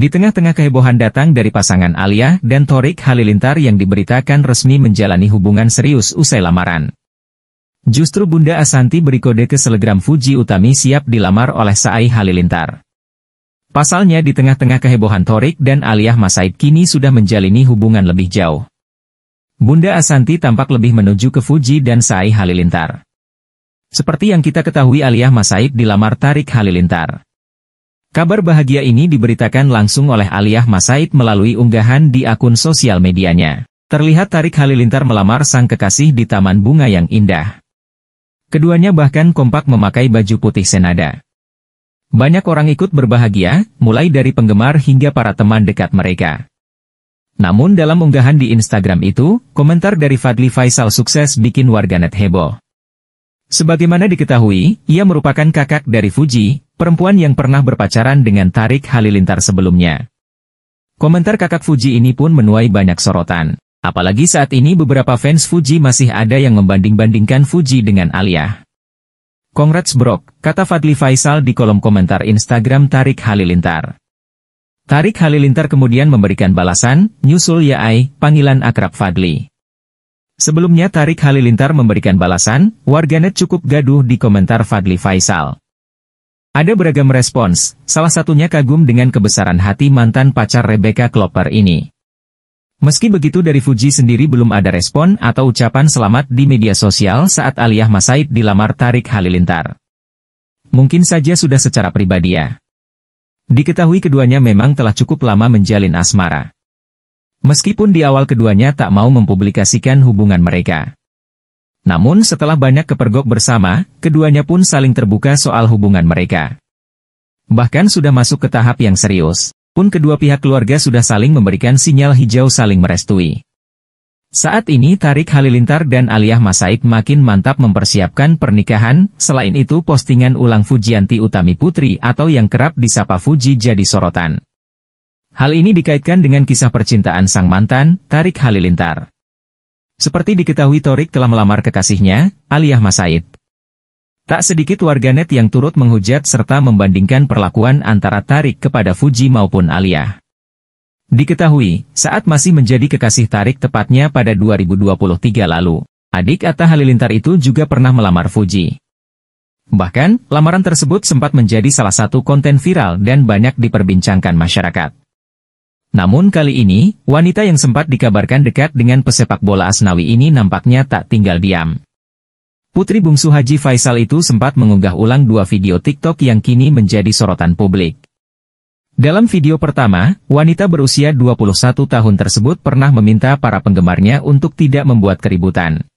Di tengah-tengah kehebohan datang dari pasangan Alia dan Torik Halilintar yang diberitakan resmi menjalani hubungan serius usai lamaran. Justru Bunda Asanti beri kode ke selegram Fuji Utami siap dilamar oleh Saai Halilintar. Pasalnya di tengah-tengah kehebohan Torik dan Alia Masaid kini sudah menjalini hubungan lebih jauh. Bunda Asanti tampak lebih menuju ke Fuji dan Saai Halilintar. Seperti yang kita ketahui Alia Masaid dilamar Tarik Halilintar. Kabar bahagia ini diberitakan langsung oleh Aliyah Masaid melalui unggahan di akun sosial medianya. Terlihat Tarik Halilintar melamar sang kekasih di Taman Bunga yang indah. Keduanya bahkan kompak memakai baju putih senada. Banyak orang ikut berbahagia, mulai dari penggemar hingga para teman dekat mereka. Namun dalam unggahan di Instagram itu, komentar dari Fadli Faisal sukses bikin warganet heboh. Sebagaimana diketahui, ia merupakan kakak dari Fuji, perempuan yang pernah berpacaran dengan Tarik Halilintar sebelumnya. Komentar kakak Fuji ini pun menuai banyak sorotan. Apalagi saat ini beberapa fans Fuji masih ada yang membanding-bandingkan Fuji dengan Alia. Congrats Brok, kata Fadli Faisal di kolom komentar Instagram Tarik Halilintar. Tarik Halilintar kemudian memberikan balasan, nyusul ya ai, panggilan akrab Fadli. Sebelumnya Tarik Halilintar memberikan balasan, warganet cukup gaduh di komentar Fadli Faisal. Ada beragam respons, salah satunya kagum dengan kebesaran hati mantan pacar Rebecca Klopper ini. Meski begitu dari Fuji sendiri belum ada respon atau ucapan selamat di media sosial saat Aliyah Masaid dilamar Tarik Halilintar. Mungkin saja sudah secara pribadi ya. Diketahui keduanya memang telah cukup lama menjalin asmara. Meskipun di awal keduanya tak mau mempublikasikan hubungan mereka. Namun setelah banyak kepergok bersama, keduanya pun saling terbuka soal hubungan mereka. Bahkan sudah masuk ke tahap yang serius, pun kedua pihak keluarga sudah saling memberikan sinyal hijau saling merestui. Saat ini Tarik Halilintar dan Aliyah Masaid makin mantap mempersiapkan pernikahan, selain itu postingan ulang Fujianti Utami Putri atau yang kerap disapa Fuji jadi sorotan. Hal ini dikaitkan dengan kisah percintaan sang mantan, Tarik Halilintar. Seperti diketahui Torik telah melamar kekasihnya, Aliyah Masaid. Tak sedikit warganet yang turut menghujat serta membandingkan perlakuan antara Tarik kepada Fuji maupun Aliyah. Diketahui, saat masih menjadi kekasih Tarik tepatnya pada 2023 lalu, adik Atta Halilintar itu juga pernah melamar Fuji. Bahkan, lamaran tersebut sempat menjadi salah satu konten viral dan banyak diperbincangkan masyarakat. Namun kali ini, wanita yang sempat dikabarkan dekat dengan pesepak bola Asnawi ini nampaknya tak tinggal diam. Putri bungsu Haji Faisal itu sempat mengunggah ulang dua video TikTok yang kini menjadi sorotan publik. Dalam video pertama, wanita berusia 21 tahun tersebut pernah meminta para penggemarnya untuk tidak membuat keributan.